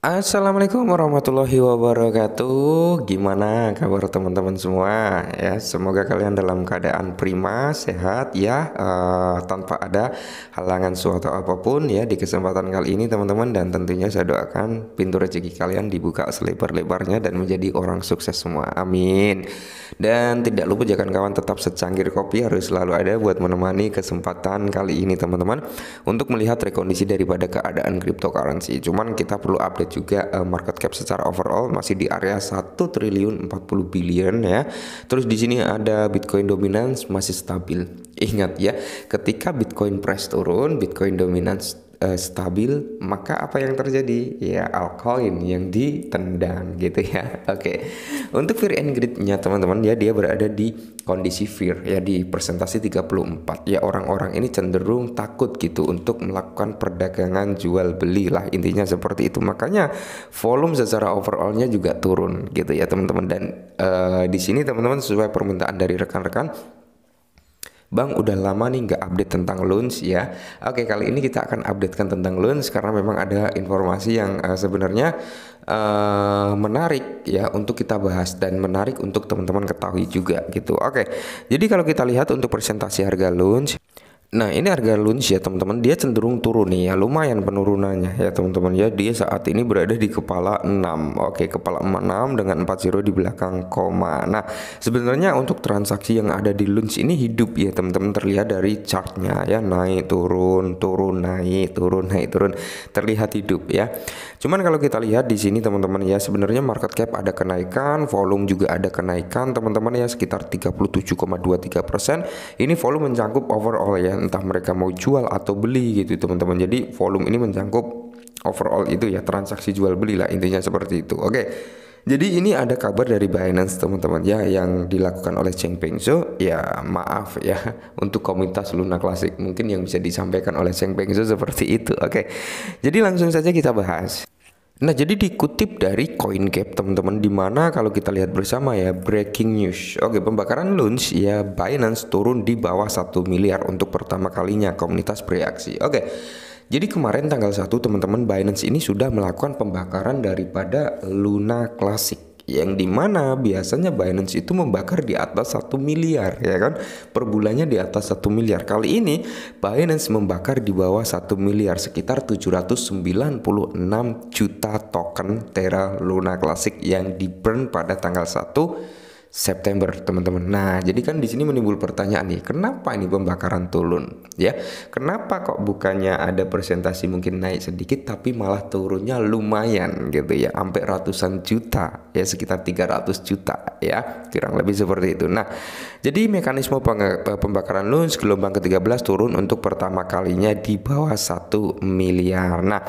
Assalamualaikum warahmatullahi wabarakatuh. Gimana kabar teman-teman semua? Ya, semoga kalian dalam keadaan prima, sehat ya, uh, tanpa ada halangan suatu apapun ya di kesempatan kali ini teman-teman dan tentunya saya doakan pintu rezeki kalian dibuka selebar-lebarnya dan menjadi orang sukses semua. Amin. Dan tidak lupa jangan kawan tetap secangkir kopi harus selalu ada buat menemani kesempatan kali ini teman-teman untuk melihat rekondisi daripada keadaan cryptocurrency. Cuman kita perlu update juga uh, market cap secara overall masih di area 1 triliun 40 billion ya. Terus di sini ada Bitcoin dominance masih stabil. Ingat ya, ketika Bitcoin price turun, Bitcoin dominance uh, stabil, maka apa yang terjadi? Ya altcoin yang ditendang gitu ya. Oke. Okay. Untuk fear and greed-nya teman-teman ya dia berada di kondisi fear ya di presentasi 34. Ya orang-orang ini cenderung takut gitu untuk melakukan perdagangan jual beli lah intinya seperti itu. Makanya volume secara overallnya juga turun gitu ya teman-teman dan uh, di sini teman-teman sesuai permintaan dari rekan-rekan Bang udah lama nih nggak update tentang loans ya. Oke kali ini kita akan updatekan tentang loans karena memang ada informasi yang uh, sebenarnya uh, menarik ya untuk kita bahas dan menarik untuk teman-teman ketahui juga gitu. Oke jadi kalau kita lihat untuk presentasi harga loans Nah ini harga lunch ya teman-teman dia cenderung turun nih ya lumayan penurunannya ya teman-teman ya dia saat ini berada di kepala 6 Oke kepala 6 dengan 40 di belakang koma Nah sebenarnya untuk transaksi yang ada di lunch ini hidup ya teman-teman terlihat dari chartnya ya naik turun turun naik turun naik turun terlihat hidup ya Cuman kalau kita lihat di sini teman-teman ya sebenarnya market cap ada kenaikan volume juga ada kenaikan teman-teman ya sekitar 37,23 ini volume mencakup overall ya entah mereka mau jual atau beli gitu teman-teman jadi volume ini mencangkup overall itu ya transaksi jual beli lah intinya seperti itu oke jadi ini ada kabar dari Binance teman-teman ya yang dilakukan oleh Cheng Peng so, ya maaf ya untuk komunitas Luna Classic mungkin yang bisa disampaikan oleh Cheng Peng Pengzo seperti itu oke jadi langsung saja kita bahas Nah, jadi dikutip dari CoinGap teman-teman di mana kalau kita lihat bersama ya breaking news. Oke, pembakaran launch ya Binance turun di bawah 1 miliar untuk pertama kalinya komunitas bereaksi. Oke. Jadi kemarin tanggal 1 teman-teman Binance ini sudah melakukan pembakaran daripada Luna Classic yang dimana biasanya Binance itu membakar di atas satu miliar ya kan per bulannya di atas satu miliar kali ini Binance membakar di bawah satu miliar sekitar 796 juta token Terra Luna Classic yang di burn pada tanggal 1 September, teman-teman. Nah, jadi kan di sini menimbul pertanyaan nih, kenapa ini pembakaran turun? Ya, kenapa kok bukannya ada presentasi mungkin naik sedikit tapi malah turunnya lumayan gitu ya, sampai ratusan juta ya sekitar 300 juta ya, kurang lebih seperti itu. Nah, jadi mekanisme pembakaran lunch gelombang ke-13 turun untuk pertama kalinya di bawah 1 miliar. Nah,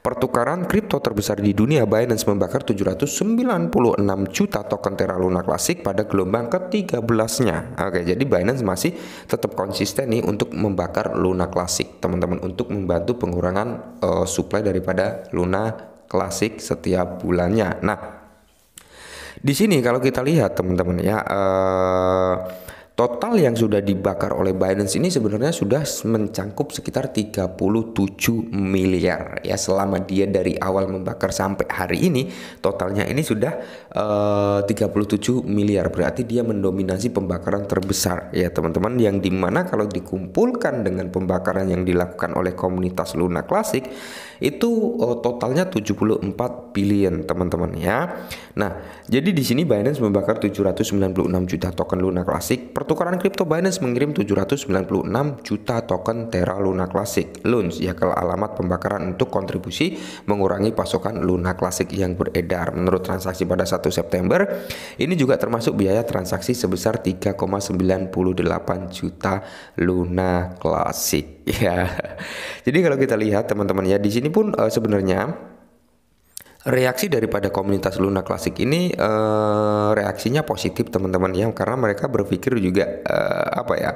Pertukaran kripto terbesar di dunia Binance membakar 796 juta token Terra Luna Classic pada gelombang ke-13-nya. Oke, jadi Binance masih tetap konsisten nih untuk membakar Luna klasik, teman-teman untuk membantu pengurangan uh, supply daripada Luna klasik setiap bulannya. Nah, di sini kalau kita lihat teman-teman ya uh, Total yang sudah dibakar oleh Binance ini sebenarnya sudah mencangkup sekitar 37 miliar ya selama dia dari awal membakar sampai hari ini totalnya ini sudah eh, uh, 37 miliar berarti dia mendominasi pembakaran terbesar ya teman-teman yang dimana kalau dikumpulkan dengan pembakaran yang dilakukan oleh komunitas Luna Classic itu uh, totalnya 74 billion teman-teman ya. Nah, jadi di sini Binance membakar 796 juta token Luna Classic. Pertukaran kripto Binance mengirim 796 juta token Terra Luna Classic Luns ya ke alamat pembakaran untuk kontribusi mengurangi pasokan Luna Classic yang beredar. Menurut transaksi pada 1 September, ini juga termasuk biaya transaksi sebesar 3,98 juta Luna Classic. Ya. Jadi kalau kita lihat teman-teman ya di sini pun uh, sebenarnya reaksi daripada komunitas Luna klasik ini uh, reaksinya positif teman-teman ya karena mereka berpikir juga uh, apa ya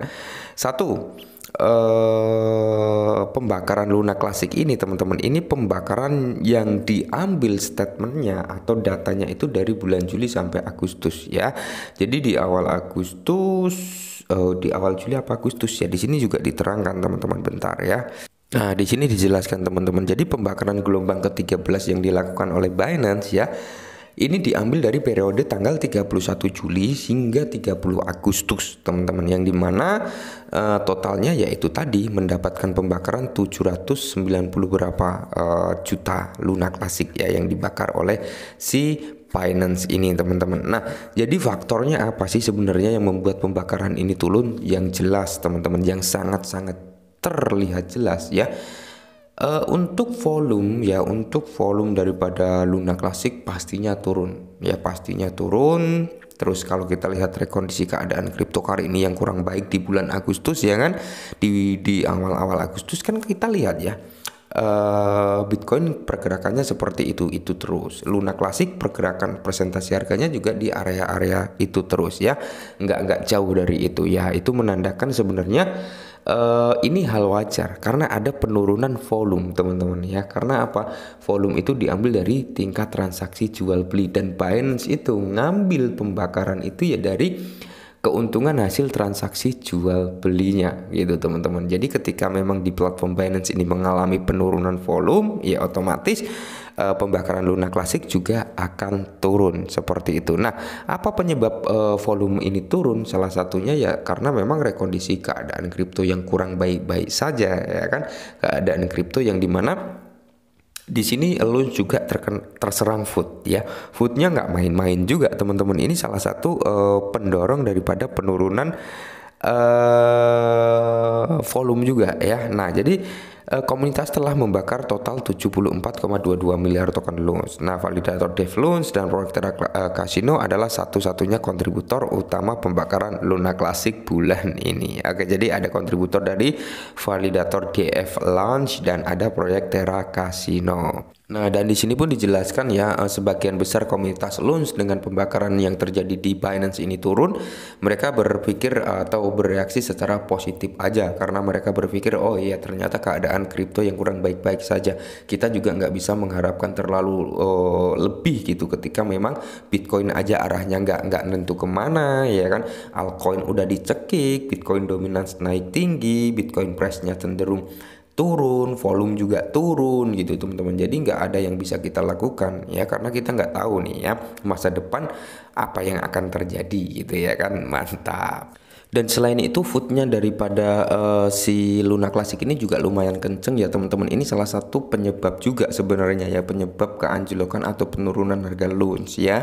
satu uh, pembakaran Luna klasik ini teman-teman ini pembakaran yang diambil statementnya atau datanya itu dari bulan Juli sampai Agustus ya jadi di awal Agustus uh, di awal Juli apa Agustus ya di sini juga diterangkan teman-teman bentar ya Nah, di sini dijelaskan teman-teman. Jadi pembakaran gelombang ke-13 yang dilakukan oleh Binance ya, ini diambil dari periode tanggal 31 Juli hingga 30 Agustus, teman-teman. Yang dimana uh, eh, totalnya yaitu tadi mendapatkan pembakaran 790 berapa uh, juta lunak klasik ya yang dibakar oleh si Finance ini teman-teman. Nah, jadi faktornya apa sih sebenarnya yang membuat pembakaran ini turun? Yang jelas teman-teman, yang sangat-sangat terlihat jelas ya. Uh, untuk volume ya, untuk volume daripada Luna Classic pastinya turun. Ya, pastinya turun. Terus kalau kita lihat rekondisi keadaan kripto kali ini yang kurang baik di bulan Agustus ya kan, di di awal-awal Agustus kan kita lihat ya Eh, Bitcoin pergerakannya seperti itu itu terus. Luna klasik pergerakan presentasi harganya juga di area-area itu terus ya, Enggak enggak jauh dari itu ya. Itu menandakan sebenarnya uh, ini hal wajar karena ada penurunan volume teman-teman ya. Karena apa? Volume itu diambil dari tingkat transaksi jual beli dan Binance itu ngambil pembakaran itu ya dari keuntungan hasil transaksi jual belinya gitu teman-teman. Jadi ketika memang di platform Binance ini mengalami penurunan volume, ya otomatis e, pembakaran lunak klasik juga akan turun seperti itu. Nah, apa penyebab e, volume ini turun? Salah satunya ya karena memang rekondisi keadaan kripto yang kurang baik-baik saja ya kan. Keadaan kripto yang dimana di sini lo juga terken, terserang food ya foodnya nggak main-main juga teman-teman ini salah satu uh, pendorong daripada penurunan uh, volume juga ya nah jadi Eh, komunitas telah membakar total 74,22 miliar token loans. Nah, validator DevLoons dan proyek Terra eh, Casino adalah satu-satunya kontributor utama pembakaran Luna Classic bulan ini. Oke, jadi ada kontributor dari validator DF Launch dan ada proyek Terra Casino. Nah, dan di sini pun dijelaskan ya, eh, sebagian besar komunitas loans dengan pembakaran yang terjadi di Binance ini turun, mereka berpikir eh, atau bereaksi secara positif aja karena mereka berpikir, oh iya ternyata keadaan kripto yang kurang baik-baik saja. Kita juga nggak bisa mengharapkan terlalu uh, lebih gitu ketika memang Bitcoin aja arahnya nggak nggak nentu kemana ya kan. Altcoin udah dicekik, Bitcoin dominance naik tinggi, Bitcoin price-nya cenderung turun, volume juga turun gitu teman-teman. Jadi nggak ada yang bisa kita lakukan ya karena kita nggak tahu nih ya masa depan apa yang akan terjadi gitu ya kan mantap. Dan selain itu foodnya daripada uh, si Luna Classic ini juga lumayan kenceng ya teman-teman. Ini salah satu penyebab juga sebenarnya ya penyebab keanjlokan atau penurunan harga loans ya.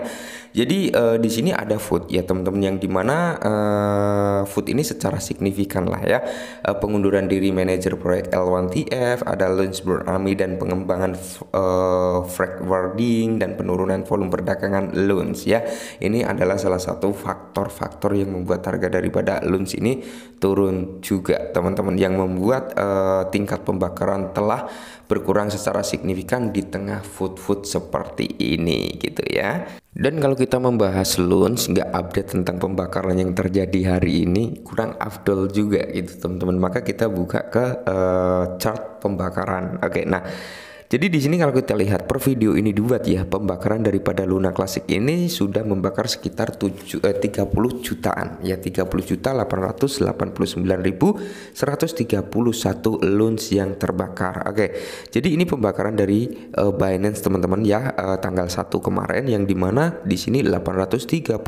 Jadi uh, di sini ada food ya teman-teman yang dimana uh, eh, food ini secara signifikan lah ya uh, pengunduran diri manajer proyek L1TF, ada loans Army dan pengembangan uh, wording dan penurunan volume perdagangan loans ya. Ini adalah salah satu faktor-faktor yang membuat harga daripada Lunch ini turun juga teman-teman yang membuat uh, tingkat pembakaran telah berkurang secara signifikan di tengah food-food seperti ini gitu ya. Dan kalau kita membahas lunch nggak update tentang pembakaran yang terjadi hari ini, kurang afdol juga gitu teman-teman. Maka kita buka ke uh, chart pembakaran. Oke, nah jadi di sini kalau kita lihat per video ini dibuat ya, pembakaran daripada Luna Classic ini sudah membakar sekitar 7, eh, 30 jutaan ya 30 juta 889.131 loans yang terbakar. Oke. Jadi ini pembakaran dari uh, Binance teman-teman ya uh, tanggal 1 kemarin yang dimana di sini 835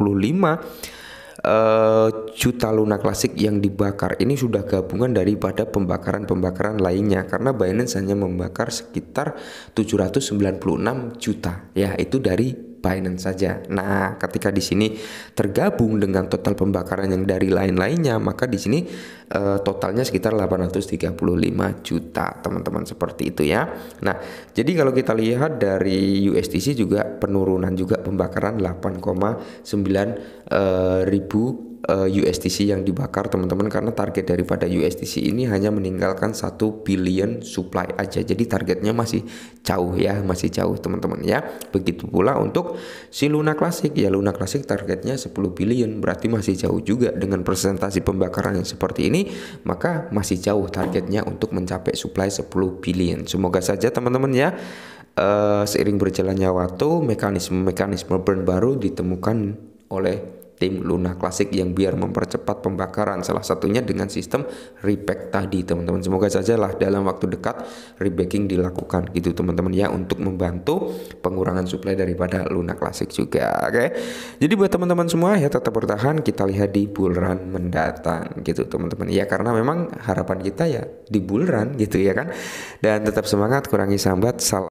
uh, juta Luna Klasik yang dibakar ini sudah gabungan daripada pembakaran-pembakaran lainnya karena Binance hanya membakar sekitar 796 juta ya itu dari Binance saja. Nah, ketika di sini tergabung dengan total pembakaran yang dari lain-lainnya, maka di sini uh, totalnya sekitar 835 juta, teman-teman seperti itu ya. Nah, jadi kalau kita lihat dari USDC juga penurunan juga pembakaran 8,9 uh, eh, ribu uh, eh, USDC yang dibakar teman-teman karena target daripada USDC ini hanya meninggalkan satu billion supply aja. Jadi targetnya masih jauh ya, masih jauh teman-teman ya. Begitu pula untuk si Luna Classic ya Luna Classic targetnya 10 billion berarti masih jauh juga dengan presentasi pembakaran yang seperti ini maka masih jauh targetnya untuk mencapai supply 10 billion. Semoga saja teman-teman ya uh, seiring berjalannya waktu mekanisme-mekanisme burn baru ditemukan oleh Luna Luna klasik yang biar mempercepat pembakaran salah satunya dengan sistem repack tadi teman-teman semoga saja lah dalam waktu dekat rebacking dilakukan gitu teman-teman ya untuk membantu pengurangan suplai daripada Luna klasik juga oke jadi buat teman-teman semua ya tetap bertahan kita lihat di bulan mendatang gitu teman-teman ya karena memang harapan kita ya di bulan gitu ya kan dan tetap semangat kurangi sambat salam